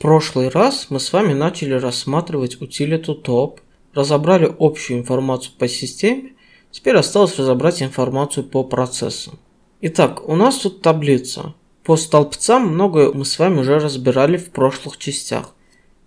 прошлый раз мы с вами начали рассматривать утилиту top, разобрали общую информацию по системе, теперь осталось разобрать информацию по процессам. Итак, у нас тут таблица. По столбцам многое мы с вами уже разбирали в прошлых частях.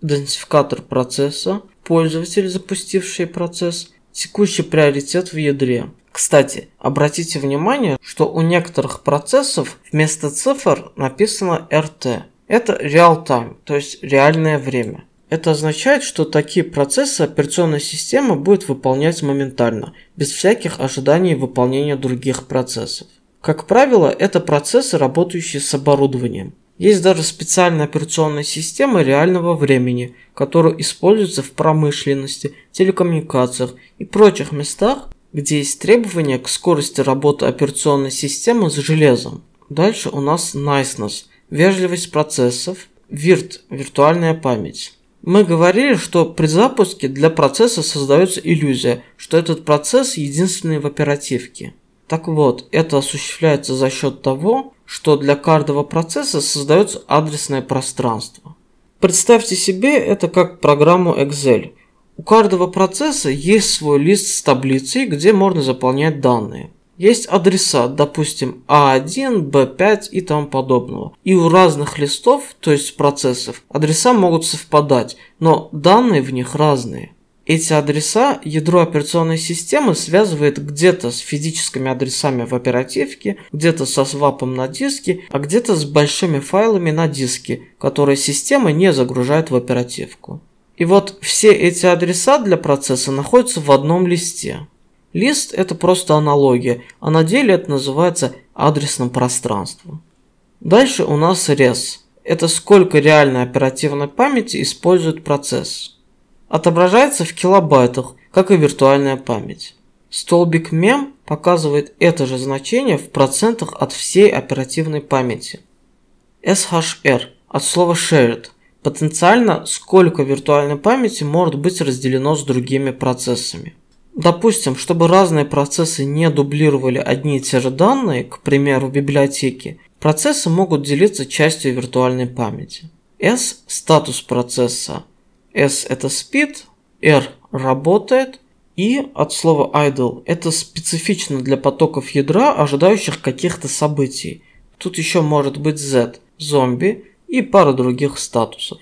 Идентификатор процесса, пользователь, запустивший процесс, текущий приоритет в ядре. Кстати, обратите внимание, что у некоторых процессов вместо цифр написано RT. Это real time, то есть реальное время. Это означает, что такие процессы операционная система будет выполнять моментально, без всяких ожиданий выполнения других процессов. Как правило, это процессы, работающие с оборудованием. Есть даже специальная операционная система реального времени, которая используется в промышленности, телекоммуникациях и прочих местах, где есть требования к скорости работы операционной системы с железом. Дальше у нас niceness – вежливость процессов, вирт – виртуальная память. Мы говорили, что при запуске для процесса создается иллюзия, что этот процесс единственный в оперативке. Так вот, это осуществляется за счет того, что для каждого процесса создается адресное пространство. Представьте себе это как программу Excel. У каждого процесса есть свой лист с таблицей, где можно заполнять данные. Есть адреса, допустим, А1, б 5 и тому подобного. И у разных листов, то есть процессов, адреса могут совпадать, но данные в них разные. Эти адреса ядро операционной системы связывает где-то с физическими адресами в оперативке, где-то со свапом на диске, а где-то с большими файлами на диске, которые система не загружает в оперативку. И вот все эти адреса для процесса находятся в одном листе. Лист – это просто аналогия, а на деле это называется адресным пространством. Дальше у нас рез. Это сколько реальной оперативной памяти использует процесс. Отображается в килобайтах, как и виртуальная память. Столбик Mem показывает это же значение в процентах от всей оперативной памяти. SHR от слова shared – потенциально сколько виртуальной памяти может быть разделено с другими процессами. Допустим, чтобы разные процессы не дублировали одни и те же данные, к примеру, в библиотеке, процессы могут делиться частью виртуальной памяти. S – статус процесса, S – это спид, R – работает, и от слова idle – это специфично для потоков ядра, ожидающих каких-то событий. Тут еще может быть Z – зомби и пара других статусов.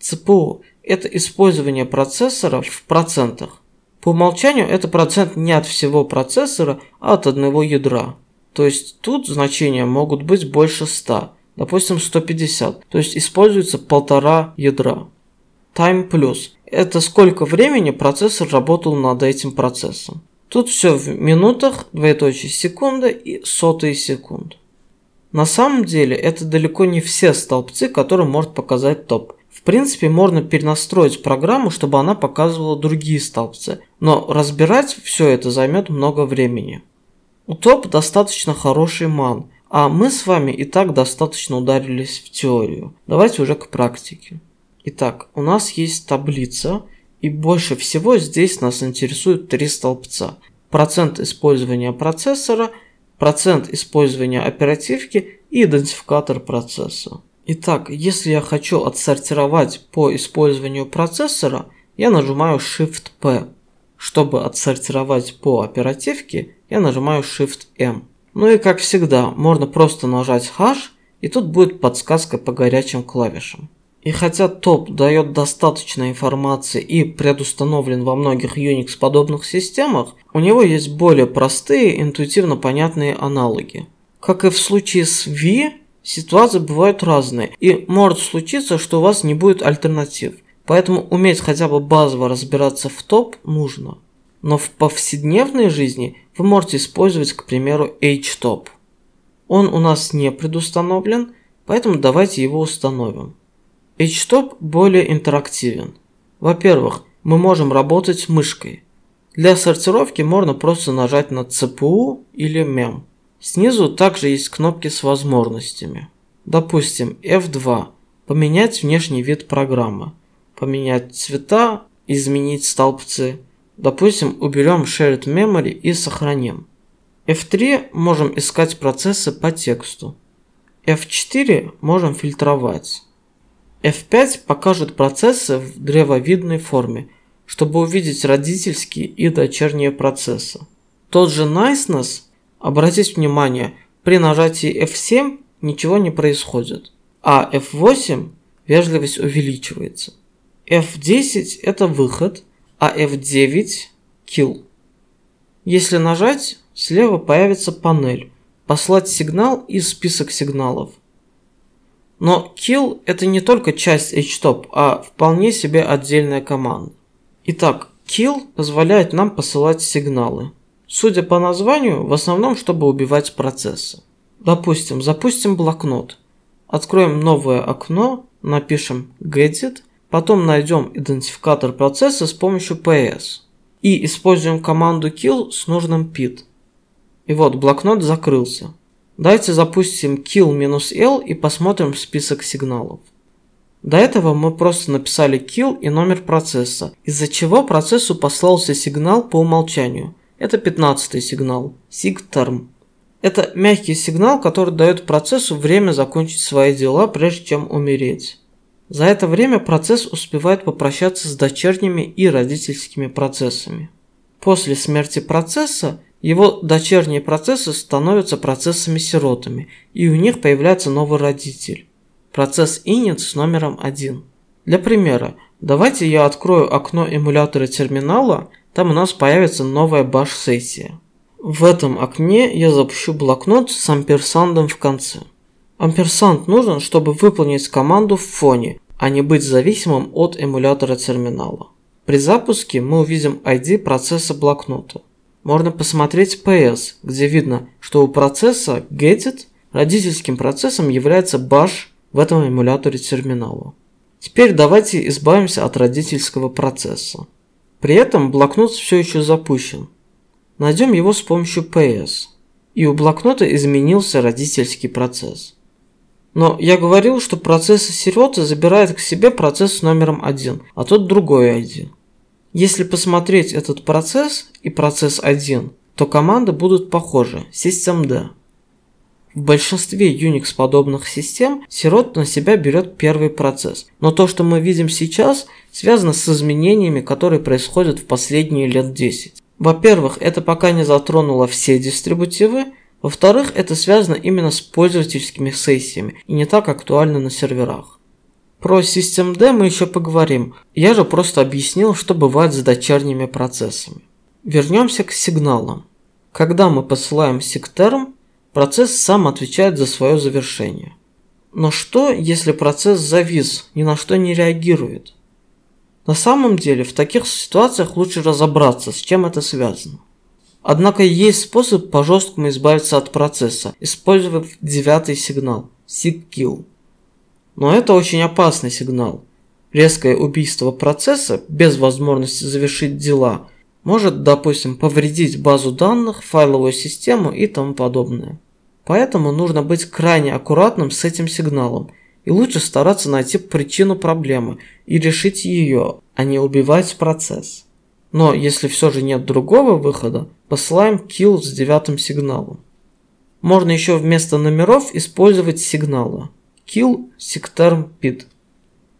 CPU – это использование процессоров в процентах по умолчанию это процент не от всего процессора, а от одного ядра. То есть тут значения могут быть больше 100, допустим 150, то есть используется полтора ядра. Time plus это сколько времени процессор работал над этим процессом. Тут все в минутах, двоеточие секунда и сотые секунд. На самом деле это далеко не все столбцы, которые может показать топ. В принципе, можно перенастроить программу, чтобы она показывала другие столбцы, но разбирать все это займет много времени. У ТОП достаточно хороший ман, а мы с вами и так достаточно ударились в теорию. Давайте уже к практике. Итак, у нас есть таблица, и больше всего здесь нас интересуют три столбца. Процент использования процессора, процент использования оперативки и идентификатор процесса. Итак, если я хочу отсортировать по использованию процессора, я нажимаю Shift-P. Чтобы отсортировать по оперативке, я нажимаю Shift-M. Ну и как всегда, можно просто нажать H, и тут будет подсказка по горячим клавишам. И хотя топ дает достаточно информации и предустановлен во многих Unix подобных системах, у него есть более простые, интуитивно понятные аналоги. Как и в случае с V, Ситуации бывают разные, и может случиться, что у вас не будет альтернатив. Поэтому уметь хотя бы базово разбираться в топ нужно. Но в повседневной жизни вы можете использовать, к примеру, h HTOP. Он у нас не предустановлен, поэтому давайте его установим. h HTOP более интерактивен. Во-первых, мы можем работать мышкой. Для сортировки можно просто нажать на CPU или MEM. Снизу также есть кнопки с возможностями. Допустим, F2 – поменять внешний вид программы, поменять цвета, изменить столбцы. Допустим, уберем Shared Memory и сохраним. F3 можем искать процессы по тексту. F4 можем фильтровать. F5 покажет процессы в древовидной форме, чтобы увидеть родительские и дочерние процессы. Тот же Niceness Обратите внимание, при нажатии F7 ничего не происходит, а F8 вежливость увеличивается. F10 это выход, а F9 kill. Если нажать, слева появится панель «Послать сигнал» и список сигналов. Но kill это не только часть htop, а вполне себе отдельная команда. Итак, kill позволяет нам посылать сигналы. Судя по названию, в основном, чтобы убивать процессы. Допустим, запустим блокнот. Откроем новое окно, напишем Gadget, потом найдем идентификатор процесса с помощью PS и используем команду kill с нужным pid. И вот блокнот закрылся. Давайте запустим kill-l и посмотрим список сигналов. До этого мы просто написали kill и номер процесса, из-за чего процессу послался сигнал по умолчанию, это пятнадцатый сигнал, SIGTERM. Это мягкий сигнал, который дает процессу время закончить свои дела, прежде чем умереть. За это время процесс успевает попрощаться с дочерними и родительскими процессами. После смерти процесса его дочерние процессы становятся процессами-сиротами, и у них появляется новый родитель. Процесс init с номером 1. Для примера, давайте я открою окно эмулятора терминала – там у нас появится новая баш-сессия. В этом окне я запущу блокнот с амперсандом в конце. Амперсанд нужен, чтобы выполнить команду в фоне, а не быть зависимым от эмулятора терминала. При запуске мы увидим ID процесса блокнота. Можно посмотреть PS, где видно, что у процесса Getit родительским процессом является bash в этом эмуляторе терминала. Теперь давайте избавимся от родительского процесса. При этом блокнот все еще запущен. Найдем его с помощью PS. И у блокнота изменился родительский процесс. Но я говорил, что процесс сироты забирает к себе процесс с номером 1, а тот другой 1. Если посмотреть этот процесс и процесс 1, то команды будут похожи, systemd. В большинстве Unix-подобных систем сирот на себя берет первый процесс, но то, что мы видим сейчас, связано с изменениями, которые происходят в последние лет 10. Во-первых, это пока не затронуло все дистрибутивы, во-вторых, это связано именно с пользовательскими сессиями и не так актуально на серверах. Про SystemD мы еще поговорим, я же просто объяснил, что бывает с дочерними процессами. Вернемся к сигналам. Когда мы посылаем sigterm Процесс сам отвечает за свое завершение. Но что, если процесс завис, ни на что не реагирует? На самом деле, в таких ситуациях лучше разобраться, с чем это связано. Однако есть способ по-жесткому избавиться от процесса, используя девятый сигнал – SIG-KILL. Но это очень опасный сигнал. Резкое убийство процесса, без возможности завершить дела, может, допустим, повредить базу данных, файловую систему и тому подобное. Поэтому нужно быть крайне аккуратным с этим сигналом и лучше стараться найти причину проблемы и решить ее, а не убивать процесс. Но если все же нет другого выхода, посылаем kill с девятым сигналом. Можно еще вместо номеров использовать сигналы. Kill secterm pid.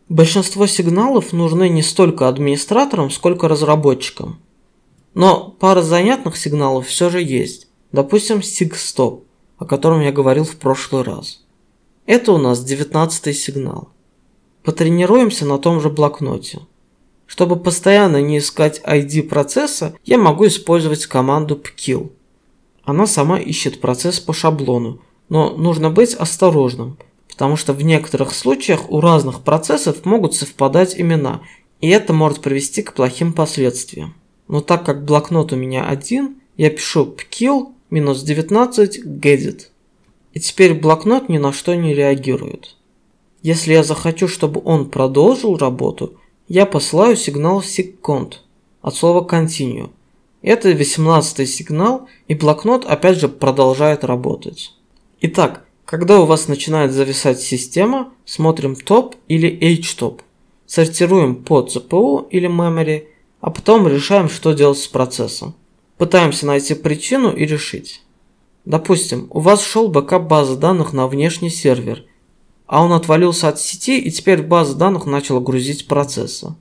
Большинство сигналов нужны не столько администраторам, сколько разработчикам. Но пара занятных сигналов все же есть. Допустим, SIG-STOP, о котором я говорил в прошлый раз. Это у нас 19 сигнал. Потренируемся на том же блокноте. Чтобы постоянно не искать ID процесса, я могу использовать команду pkill. Она сама ищет процесс по шаблону, но нужно быть осторожным, потому что в некоторых случаях у разных процессов могут совпадать имена, и это может привести к плохим последствиям. Но так как блокнот у меня один, я пишу pkill минус 19 gadget. И теперь блокнот ни на что не реагирует. Если я захочу, чтобы он продолжил работу, я посылаю сигнал second от слова continue. Это 18 сигнал, и блокнот опять же продолжает работать. Итак, когда у вас начинает зависать система, смотрим top или htop. Сортируем по CPU или memory – а потом решаем, что делать с процессом. Пытаемся найти причину и решить. Допустим, у вас шел бэкап базы данных на внешний сервер, а он отвалился от сети и теперь база данных начала грузить процессы.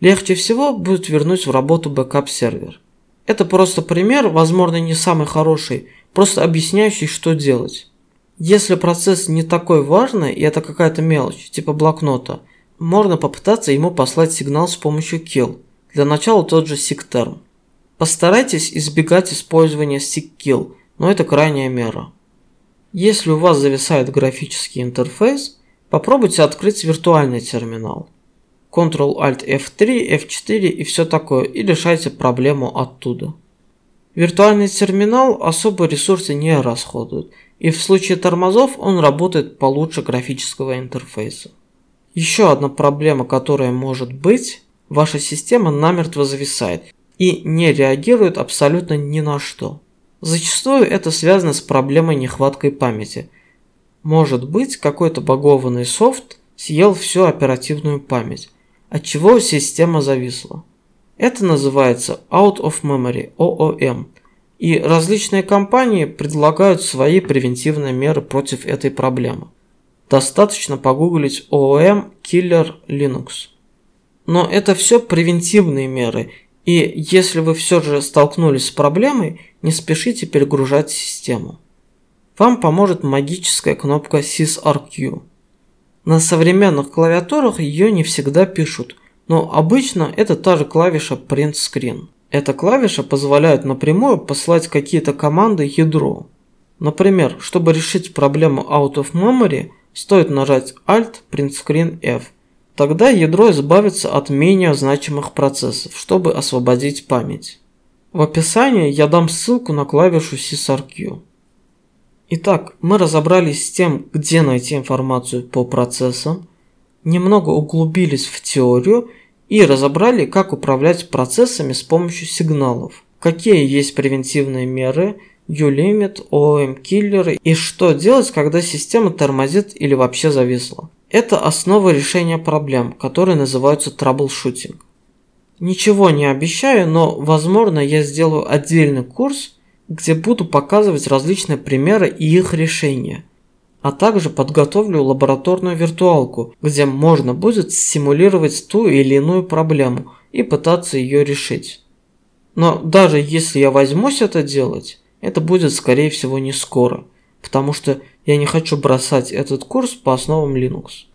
Легче всего будет вернуть в работу бэкап сервер. Это просто пример, возможно не самый хороший, просто объясняющий, что делать. Если процесс не такой важный и это какая-то мелочь, типа блокнота, можно попытаться ему послать сигнал с помощью kill – для начала тот же сектерн. Постарайтесь избегать использования SickKill, но это крайняя мера. Если у вас зависает графический интерфейс, попробуйте открыть виртуальный терминал. Ctrl-Alt-F3, F4 и все такое, и решайте проблему оттуда. Виртуальный терминал особо ресурсы не расходует, и в случае тормозов он работает получше графического интерфейса. Еще одна проблема, которая может быть, ваша система намертво зависает и не реагирует абсолютно ни на что. Зачастую это связано с проблемой нехваткой памяти. Может быть, какой-то багованный софт съел всю оперативную память, от чего система зависла. Это называется Out of Memory, OOM, и различные компании предлагают свои превентивные меры против этой проблемы. Достаточно погуглить OOM Killer Linux но это все превентивные меры, и если вы все же столкнулись с проблемой, не спешите перегружать систему. Вам поможет магическая кнопка SysRQ. На современных клавиатурах ее не всегда пишут, но обычно это та же клавиша Print Screen. Эта клавиша позволяет напрямую послать какие-то команды ядру. Например, чтобы решить проблему Out of Memory, стоит нажать Alt Print Screen F – Тогда ядро избавится от менее значимых процессов, чтобы освободить память. В описании я дам ссылку на клавишу SysRq. Итак, мы разобрались с тем, где найти информацию по процессам, немного углубились в теорию и разобрали, как управлять процессами с помощью сигналов, какие есть превентивные меры, U-Limit, OM-киллеры и что делать, когда система тормозит или вообще зависла. Это основа решения проблем, которые называются траблшутинг. Ничего не обещаю, но, возможно, я сделаю отдельный курс, где буду показывать различные примеры и их решения. А также подготовлю лабораторную виртуалку, где можно будет симулировать ту или иную проблему и пытаться ее решить. Но даже если я возьмусь это делать, это будет скорее всего не скоро, потому что я не хочу бросать этот курс по основам Linux.